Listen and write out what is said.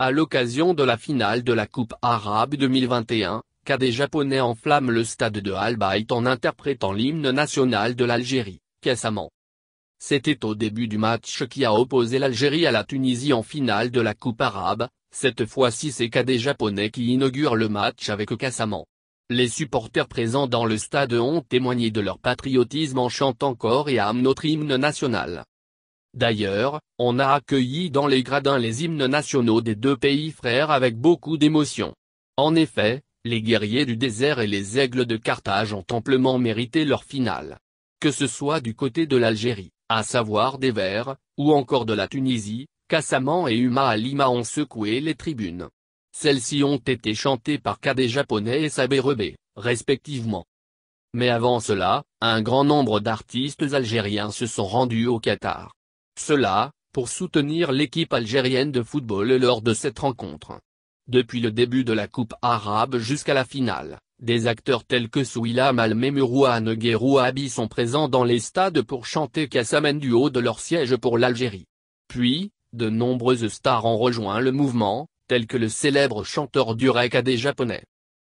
à l'occasion de la finale de la Coupe arabe 2021, KD Japonais enflamment le stade de Al en interprétant l'hymne national de l'Algérie, Kassaman. C'était au début du match qui a opposé l'Algérie à la Tunisie en finale de la Coupe arabe, cette fois-ci c'est KD japonais qui inaugure le match avec Kassaman. Les supporters présents dans le stade ont témoigné de leur patriotisme en chantant corps et âme notre hymne national. D'ailleurs, on a accueilli dans les gradins les hymnes nationaux des deux pays frères avec beaucoup d'émotion. En effet, les guerriers du désert et les aigles de Carthage ont amplement mérité leur finale. Que ce soit du côté de l'Algérie, à savoir des Verts, ou encore de la Tunisie, Kassaman et Uma Alima ont secoué les tribunes. Celles-ci ont été chantées par Kadé japonais et Sabé Rebé, respectivement. Mais avant cela, un grand nombre d'artistes algériens se sont rendus au Qatar. Cela, pour soutenir l'équipe algérienne de football lors de cette rencontre. Depuis le début de la Coupe arabe jusqu'à la finale, des acteurs tels que Souila al Negeru Abi sont présents dans les stades pour chanter Kassamen du haut de leur siège pour l'Algérie. Puis, de nombreuses stars ont rejoint le mouvement, tels que le célèbre chanteur du des Japonais.